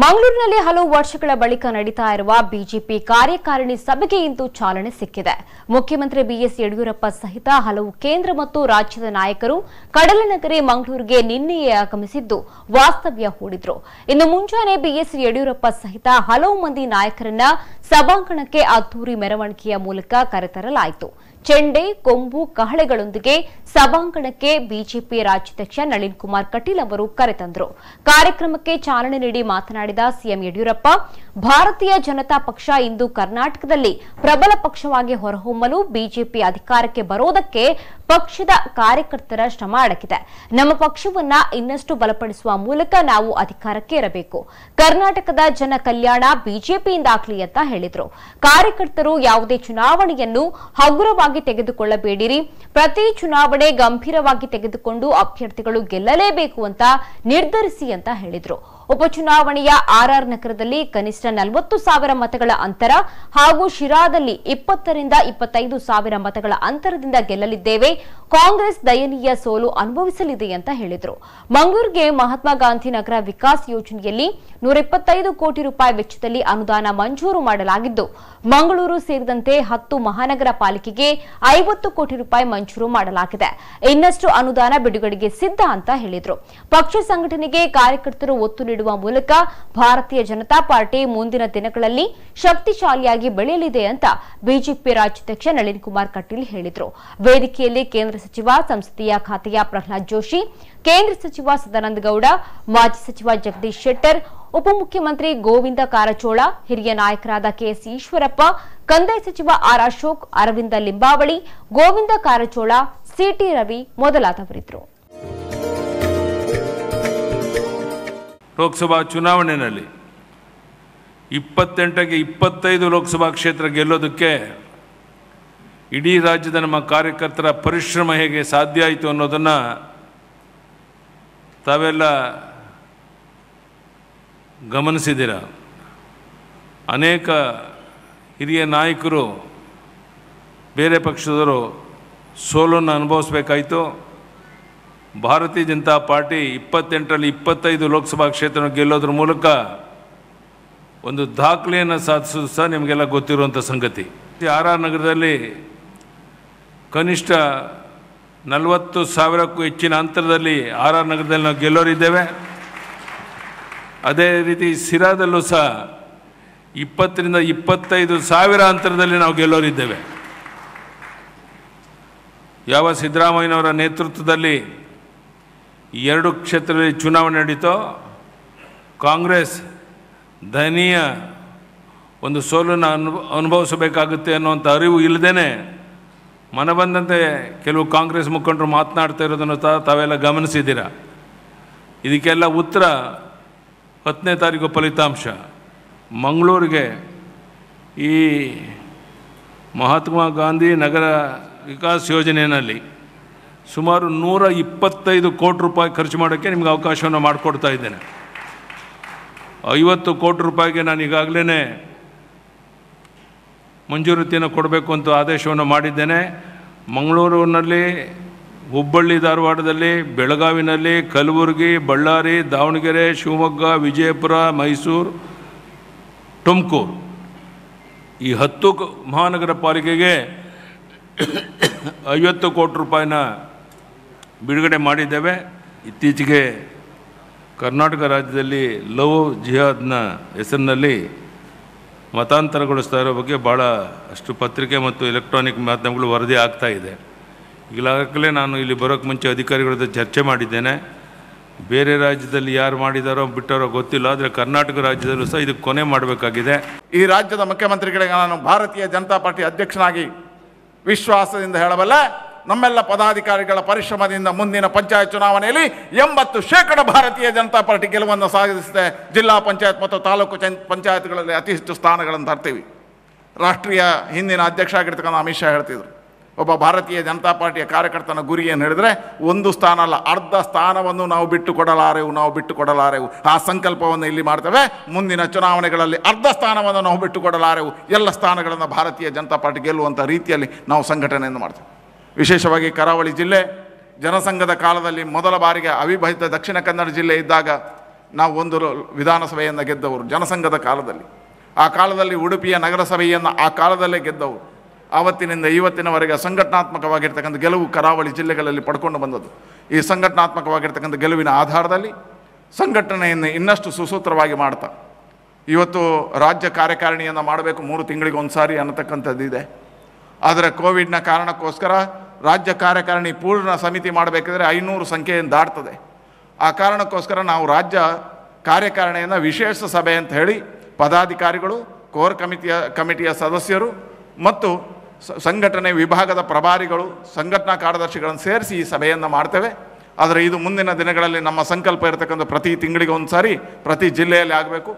ಮಂಗಳೂರಿನಲ್ಲಿ ಹಲವು ವರ್ಷಗಳ ಬಳಿಕ ನಡೀತಾ ಇರುವ ಬಿಜೆಪಿ ಕಾರ್ಯಕಾರಿಣಿ ಸಭೆಗೆ ಇಂದು ಚಾಲನೆ ಸಿಕ್ಕಿದೆ ಮುಖ್ಯಮಂತ್ರಿ ಬಿಎಸ್ ಯಡಿಯೂರಪ್ಪ ಸಹಿತ ಹಲವು ಕೇಂದ್ರ ಮತ್ತು ರಾಜ್ಯದ ನಾಯಕರು ಕಡಲನಗರಿ ಮಂಗಳೂರಿಗೆ ನಿನ್ನೆಯೇ ಆಗಮಿಸಿದ್ದು ವಾಸ್ತವ್ಯ ಹೂಡಿದ್ರು ಇನ್ನು ಮುಂಜಾನೆ ಬಿಎಸ್ ಯಡಿಯೂರಪ್ಪ ಸಹಿತ ಹಲವು ಮಂದಿ ನಾಯಕರನ್ನ ಸಭಾಂಗಣಕ್ಕೆ ಅದ್ದೂರಿ ಮೆರವಣಿಗೆಯ ಮೂಲಕ ಕರೆತರಲಾಯಿತು ಚೆಂಡೆ ಕೊಂಬು ಕಹಳೆಗಳೊಂದಿಗೆ ಸಭಾಂಗಣಕ್ಕೆ ಬಿಜೆಪಿ ರಾಜ್ಯಾಧ್ಯಕ್ಷ ನಳಿನ್ ಕುಮಾರ್ ಕಟೀಲ್ ಅವರು ಕರೆತಂದರು ಕಾರ್ಯಕ್ರಮಕ್ಕೆ ಚಾಲನೆ ನೀಡಿ ಮಾತನಾಡಿದ ಸಿಎಂ ಯಡಿಯೂರಪ್ಪ ಭಾರತೀಯ ಜನತಾ ಪಕ್ಷ ಇಂದು ಕರ್ನಾಟಕದಲ್ಲಿ ಪ್ರಬಲ ಪಕ್ಷವಾಗಿ ಹೊರಹೊಮ್ಮಲು ಬಿಜೆಪಿ ಅಧಿಕಾರಕ್ಕೆ ಬರೋದಕ್ಕೆ ಪಕ್ಷದ ಕಾರ್ಯಕರ್ತರ ಶ್ರಮ ಅಡಗಿದೆ ನಮ್ಮ ಪಕ್ಷವನ್ನ ಇನ್ನಷ್ಟು ಬಲಪಡಿಸುವ ಮೂಲಕ ನಾವು ಅಧಿಕಾರಕ್ಕೆ ಇರಬೇಕು ಕರ್ನಾಟಕದ ಜನ ಕಲ್ಯಾಣ ಬಿಜೆಪಿಯಿಂದಾಗಲಿ ಅಂತ ಹೇಳಿದರು ಕಾರ್ಯಕರ್ತರು ಯಾವುದೇ ಚುನಾವಣೆಯನ್ನು ಹಗುರವಾಗಿ ಗಂಭೀರವಾಗಿ ತೆಗೆದುಕೊಳ್ಳಬೇಡಿರಿ ಪ್ರತಿ ಚುನಾವಣೆ ಗಂಭೀರವಾಗಿ ತೆಗೆದುಕೊಂಡು ಅಭ್ಯರ್ಥಿಗಳು ಗೆಲ್ಲಲೇಬೇಕು ಅಂತ ನಿರ್ಧರಿಸಿ ಅಂತ ಹೇಳಿದ್ರು ಉಪಚುನಾವಣೆಯ ಆರ್ಆರ್ ನಗರದಲ್ಲಿ ಕನಿಷ್ಠ ನಲವತ್ತು ಸಾವಿರ ಮತಗಳ ಅಂತರ ಹಾಗೂ ಶಿರಾದಲ್ಲಿ ಇಪ್ಪತ್ತರಿಂದ ಇಪ್ಪತ್ತೈದು ಸಾವಿರ ಮತಗಳ ಅಂತರದಿಂದ ಗೆಲ್ಲಲಿದ್ದೇವೆ ಕಾಂಗ್ರೆಸ್ ದಯನೀಯ ಸೋಲು ಅನುಭವಿಸಲಿದೆ ಅಂತ ಹೇಳಿದರು ಮಂಗಳೂರಿಗೆ ಮಹಾತ್ಮ ಗಾಂಧಿ ನಗರ ವಿಕಾಸ್ ಯೋಜನೆಯಲ್ಲಿ ನೂರ ಇಪ್ಪತ್ತೈದು ಕೋಟಿ ರೂಪಾಯಿ ವೆಚ್ಚದಲ್ಲಿ ಅನುದಾನ ಮಂಜೂರು ಮಾಡಲಾಗಿದ್ದು ಮಂಗಳೂರು ಸೇರಿದಂತೆ ಹತ್ತು ಮಹಾನಗರ ಪಾಲಿಕೆಗೆ ಐವತ್ತು ಕೋಟಿ ರೂಪಾಯಿ ಮಂಜೂರು ಮಾಡಲಾಗಿದೆ ಇನ್ನಷ್ಟು ಅನುದಾನ ಬಿಡುಗಡೆಗೆ ಸಿದ್ಧ ಅಂತ ಹೇಳಿದರು ಪಕ್ಷ ಸಂಘಟನೆಗೆ ಕಾರ್ಯಕರ್ತರು ಒತ್ತು ನೀಡುವ ಮೂಲಕ ಭಾರತೀಯ ಜನತಾ ಪಾರ್ಟಿ ಮುಂದಿನ ದಿನಗಳಲ್ಲಿ ಶಕ್ತಿಶಾಲಿಯಾಗಿ ಬೆಳೆಯಲಿದೆ ಅಂತ ಬಿಜೆಪಿ ರಾಜ್ಯಾಧ್ಯಕ್ಷ ನಳಿನ್ ಕುಮಾರ್ ಕಟೀಲ್ ಹೇಳಿದರು ವೇದಿಕೆಯಲ್ಲಿ ಕೇಂದ್ರ ಸಚಿವ ಸಂಸದೀಯ ಖಾತೆಯ ಪ್ರಹ್ಲಾದ್ ಜೋಶಿ ಕೇಂದ್ರ ಸಚಿವ ಸದಾನಂದ ಗೌಡ ಮಾಜಿ ಸಚಿವ ಜಗದೀಶ್ ಶೆಟ್ಟರ್ ಉಪಮುಖ್ಯಮಂತ್ರಿ ಗೋವಿಂದ ಕಾರಜೋಳ ಹಿರಿಯ ನಾಯಕರಾದ ಕೆಎಸ್ ಈಶ್ವರಪ್ಪ ಕಂದಾಯ ಸಚಿವ ಆರ್ ಅಶೋಕ್ ಅರವಿಂದ ಲಿಂಬಾವಳಿ ಗೋವಿಂದ ಕಾರಜೋಳ ಸಿಟಿ ರವಿ ಮೊದಲಾದವರಿದ್ದರು ಲೋಕಸಭಾ ಚುನಾವಣೆಯಲ್ಲಿ ಇಪ್ಪತ್ತೆಂಟಕ್ಕೆ ಇಪ್ಪತ್ತೈದು ಲೋಕಸಭಾ ಕ್ಷೇತ್ರ ಗೆಲ್ಲೋದಕ್ಕೆ ಇಡೀ ರಾಜ್ಯದ ನಮ್ಮ ಕಾರ್ಯಕರ್ತರ ಪರಿಶ್ರಮ ಹೇಗೆ ಸಾಧ್ಯ ಆಯಿತು ಅನ್ನೋದನ್ನು ತಾವೆಲ್ಲ ಗಮನಿಸಿದ್ದೀರ ಅನೇಕ ಹಿರಿಯ ನಾಯಕರು ಬೇರೆ ಪಕ್ಷದವರು ಸೋಲನ್ನು ಅನುಭವಿಸ್ಬೇಕಾಯಿತು ಭಾರತೀಯ ಜನತಾ ಪಾರ್ಟಿ ಇಪ್ಪತ್ತೆಂಟರಲ್ಲಿ ಇಪ್ಪತ್ತೈದು ಲೋಕಸಭಾ ಕ್ಷೇತ್ರ ಗೆಲ್ಲೋದ್ರ ಮೂಲಕ ಒಂದು ದಾಖಲೆಯನ್ನು ಸಾಧಿಸೋದು ಸಹ ನಿಮಗೆಲ್ಲ ಗೊತ್ತಿರುವಂಥ ಸಂಗತಿ ಆರ್ ಆರ್ ನಗರದಲ್ಲಿ ಕನಿಷ್ಠ ನಲವತ್ತು ಸಾವಿರಕ್ಕೂ ಹೆಚ್ಚಿನ ಅಂತರದಲ್ಲಿ ಆರ್ ಆರ್ ನಗರದಲ್ಲಿ ನಾವು ಗೆಲ್ಲೋರಿದ್ದೇವೆ ಅದೇ ರೀತಿ ಸಿರಾದಲ್ಲೂ ಸಹ ಇಪ್ಪತ್ತರಿಂದ ಇಪ್ಪತ್ತೈದು ಸಾವಿರ ಅಂತರದಲ್ಲಿ ನಾವು ಗೆಲ್ಲೋರಿದ್ದೇವೆ ಯಾವ ಸಿದ್ದರಾಮಯ್ಯನವರ ನೇತೃತ್ವದಲ್ಲಿ ಎರಡು ಕ್ಷೇತ್ರದಲ್ಲಿ ಚುನಾವಣೆ ನಡೀತೋ ಕಾಂಗ್ರೆಸ್ ದಯನೀಯ ಒಂದು ಸೋಲನ್ನು ಅನುಭ ಅನುಭವಿಸಬೇಕಾಗುತ್ತೆ ಅನ್ನುವಂಥ ಅರಿವು ಇಲ್ಲದೇ ಮನ ಬಂದಂತೆ ಕೆಲವು ಕಾಂಗ್ರೆಸ್ ಮುಖಂಡರು ಮಾತನಾಡ್ತಾ ಇರೋದನ್ನು ಸಹ ತಾವೆಲ್ಲ ಗಮನಿಸಿದ್ದೀರ ಇದಕ್ಕೆಲ್ಲ ಉತ್ತರ ಹತ್ತನೇ ತಾರೀಕು ಫಲಿತಾಂಶ ಮಂಗಳೂರಿಗೆ ಈ ಮಹಾತ್ಮ ಗಾಂಧಿ ನಗರ ವಿಕಾಸ್ ಯೋಜನೆಯಲ್ಲಿ ಸುಮಾರು ನೂರ ಇಪ್ಪತ್ತೈದು ಕೋಟಿ ರೂಪಾಯಿ ಖರ್ಚು ಮಾಡೋಕ್ಕೆ ನಿಮ್ಗೆ ಅವಕಾಶವನ್ನು ಮಾಡಿಕೊಡ್ತಾ ಇದ್ದೇನೆ ಐವತ್ತು ಕೋಟಿ ರೂಪಾಯಿಗೆ ನಾನು ಈಗಾಗಲೇ ಮಂಜೂರಾತಿಯನ್ನು ಕೊಡಬೇಕು ಅಂತ ಆದೇಶವನ್ನು ಮಾಡಿದ್ದೇನೆ ಮಂಗಳೂರಿನಲ್ಲಿ ಹುಬ್ಬಳ್ಳಿ ಧಾರವಾಡದಲ್ಲಿ ಬೆಳಗಾವಿನಲ್ಲಿ ಕಲಬುರಗಿ ಬಳ್ಳಾರಿ ದಾವಣಗೆರೆ ಶಿವಮೊಗ್ಗ ವಿಜಯಪುರ ಮೈಸೂರು ತುಮಕೂರು ಈ ಹತ್ತು ಮಹಾನಗರ ಪಾಲಿಕೆಗೆ ಐವತ್ತು ಕೋಟಿ ರೂಪಾಯಿನ ಬಿಡುಗಡೆ ಮಾಡಿದ್ದೇವೆ ಇತ್ತೀಚೆಗೆ ಕರ್ನಾಟಕ ರಾಜ್ಯದಲ್ಲಿ ಲವ್ ಜಿಹಾದ್ನ ಹೆಸರಿನಲ್ಲಿ ಮತಾಂತರಗೊಳಿಸ್ತಾ ಇರೋ ಬಗ್ಗೆ ಭಾಳ ಅಷ್ಟು ಪತ್ರಿಕೆ ಮತ್ತು ಎಲೆಕ್ಟ್ರಾನಿಕ್ ಮಾಧ್ಯಮಗಳು ವರದಿ ಆಗ್ತಾ ಇದೆ ಈಗಲಾಗಲೇ ನಾನು ಇಲ್ಲಿ ಬರೋಕ್ಕೆ ಮುಂಚೆ ಅಧಿಕಾರಿಗಳ ಜೊತೆ ಚರ್ಚೆ ಮಾಡಿದ್ದೇನೆ ಬೇರೆ ರಾಜ್ಯದಲ್ಲಿ ಯಾರು ಮಾಡಿದಾರೋ ಬಿಟ್ಟಾರೋ ಗೊತ್ತಿಲ್ಲ ಆದರೆ ಕರ್ನಾಟಕ ರಾಜ್ಯದಲ್ಲೂ ಸಹ ಇದಕ್ಕೆ ಕೊನೆ ಮಾಡಬೇಕಾಗಿದೆ ಈ ರಾಜ್ಯದ ಮುಖ್ಯಮಂತ್ರಿಗಳಿಗೆ ನಾನು ಭಾರತೀಯ ಜನತಾ ಪಾರ್ಟಿ ಅಧ್ಯಕ್ಷನಾಗಿ ವಿಶ್ವಾಸದಿಂದ ಹೇಳಬಲ್ಲ ನಮ್ಮೆಲ್ಲ ಪದಾಧಿಕಾರಿಗಳ ಪರಿಶ್ರಮದಿಂದ ಮುಂದಿನ ಪಂಚಾಯತ್ ಚುನಾವಣೆಯಲ್ಲಿ ಎಂಬತ್ತು ಶೇಕಡ ಭಾರತೀಯ ಜನತಾ ಪಾರ್ಟಿ ಗೆಲುವನ್ನು ಸಾಧಿಸಿದೆ ಜಿಲ್ಲಾ ಪಂಚಾಯತ್ ಮತ್ತು ತಾಲೂಕು ಪಂಚಾಯತ್ಗಳಲ್ಲಿ ಅತಿ ಹೆಚ್ಚು ಸ್ಥಾನಗಳನ್ನು ತರ್ತೀವಿ ರಾಷ್ಟ್ರೀಯ ಹಿಂದಿನ ಅಧ್ಯಕ್ಷ ಆಗಿರ್ತಕ್ಕಂಥ ಅಮಿತ್ ಶಾ ಹೇಳ್ತಿದ್ರು ಒಬ್ಬ ಭಾರತೀಯ ಜನತಾ ಪಾರ್ಟಿಯ ಕಾರ್ಯಕರ್ತನ ಗುರಿ ಏನು ಹೇಳಿದರೆ ಒಂದು ಸ್ಥಾನ ಅಲ್ಲ ಅರ್ಧ ಸ್ಥಾನವನ್ನು ನಾವು ಬಿಟ್ಟು ಕೊಡಲಾರೆವು ನಾವು ಬಿಟ್ಟು ಕೊಡಲಾರೆವು ಆ ಸಂಕಲ್ಪವನ್ನು ಇಲ್ಲಿ ಮಾಡ್ತೇವೆ ಮುಂದಿನ ಚುನಾವಣೆಗಳಲ್ಲಿ ಅರ್ಧ ಸ್ಥಾನವನ್ನು ನಾವು ಬಿಟ್ಟು ಕೊಡಲಾರೆವು ಎಲ್ಲ ಸ್ಥಾನಗಳನ್ನು ಭಾರತೀಯ ಜನತಾ ಪಾರ್ಟಿ ಗೆಲ್ಲುವಂಥ ರೀತಿಯಲ್ಲಿ ನಾವು ಸಂಘಟನೆಯನ್ನು ಮಾಡ್ತೇವೆ ವಿಶೇಷವಾಗಿ ಕರಾವಳಿ ಜಿಲ್ಲೆ ಜನಸಂಘದ ಕಾಲದಲ್ಲಿ ಮೊದಲ ಬಾರಿಗೆ ಅವಿಭಜಿತ ದಕ್ಷಿಣ ಕನ್ನಡ ಜಿಲ್ಲೆ ಇದ್ದಾಗ ನಾವು ಒಂದು ವಿಧಾನಸಭೆಯನ್ನು ಗೆದ್ದವರು ಜನಸಂಘದ ಕಾಲದಲ್ಲಿ ಆ ಕಾಲದಲ್ಲಿ ಉಡುಪಿಯ ನಗರಸಭೆಯನ್ನು ಆ ಕಾಲದಲ್ಲೇ ಗೆದ್ದವು ಆವತ್ತಿನಿಂದ ಇವತ್ತಿನವರೆಗೆ ಸಂಘಟನಾತ್ಮಕವಾಗಿರ್ತಕ್ಕಂಥ ಗೆಲುವು ಕರಾವಳಿ ಜಿಲ್ಲೆಗಳಲ್ಲಿ ಪಡ್ಕೊಂಡು ಬಂದದ್ದು ಈ ಸಂಘಟನಾತ್ಮಕವಾಗಿರ್ತಕ್ಕಂಥ ಗೆಲುವಿನ ಆಧಾರದಲ್ಲಿ ಸಂಘಟನೆಯನ್ನು ಇನ್ನಷ್ಟು ಸುಸೂತ್ರವಾಗಿ ಮಾಡ್ತಾ ಇವತ್ತು ರಾಜ್ಯ ಕಾರ್ಯಕಾರಿಣಿಯನ್ನು ಮಾಡಬೇಕು ಮೂರು ತಿಂಗಳಿಗೆ ಒಂದು ಸಾರಿ ಅನ್ನತಕ್ಕಂಥದ್ದಿದೆ ಆದರೆ ಕೋವಿಡ್ನ ಕಾರಣಕ್ಕೋಸ್ಕರ ರಾಜ್ಯ ಕಾರ್ಯಕಾರಿಣಿ ಪೂರ್ಣ ಸಮಿತಿ ಮಾಡಬೇಕಿದ್ರೆ ಐನೂರು ಸಂಖ್ಯೆಯನ್ನು ದಾಟ್ತದೆ ಆ ಕಾರಣಕ್ಕೋಸ್ಕರ ನಾವು ರಾಜ್ಯ ಕಾರ್ಯಕಾರಿಣಿಯನ್ನು ವಿಶೇಷ ಸಭೆ ಅಂತ ಹೇಳಿ ಪದಾಧಿಕಾರಿಗಳು ಕೋರ್ ಕಮಿಟಿಯ ಕಮಿಟಿಯ ಸದಸ್ಯರು ಮತ್ತು ಸಂಘಟನೆ ವಿಭಾಗದ ಪ್ರಭಾರಿಗಳು ಸಂಘಟನಾ ಕಾರ್ಯದರ್ಶಿಗಳನ್ನು ಸೇರಿಸಿ ಈ ಸಭೆಯನ್ನು ಮಾಡ್ತೇವೆ ಆದರೆ ಇದು ಮುಂದಿನ ದಿನಗಳಲ್ಲಿ ನಮ್ಮ ಸಂಕಲ್ಪ ಇರತಕ್ಕಂಥ ಪ್ರತಿ ತಿಂಗಳಿಗೆ ಒಂದು ಸಾರಿ ಪ್ರತಿ ಜಿಲ್ಲೆಯಲ್ಲಿ ಆಗಬೇಕು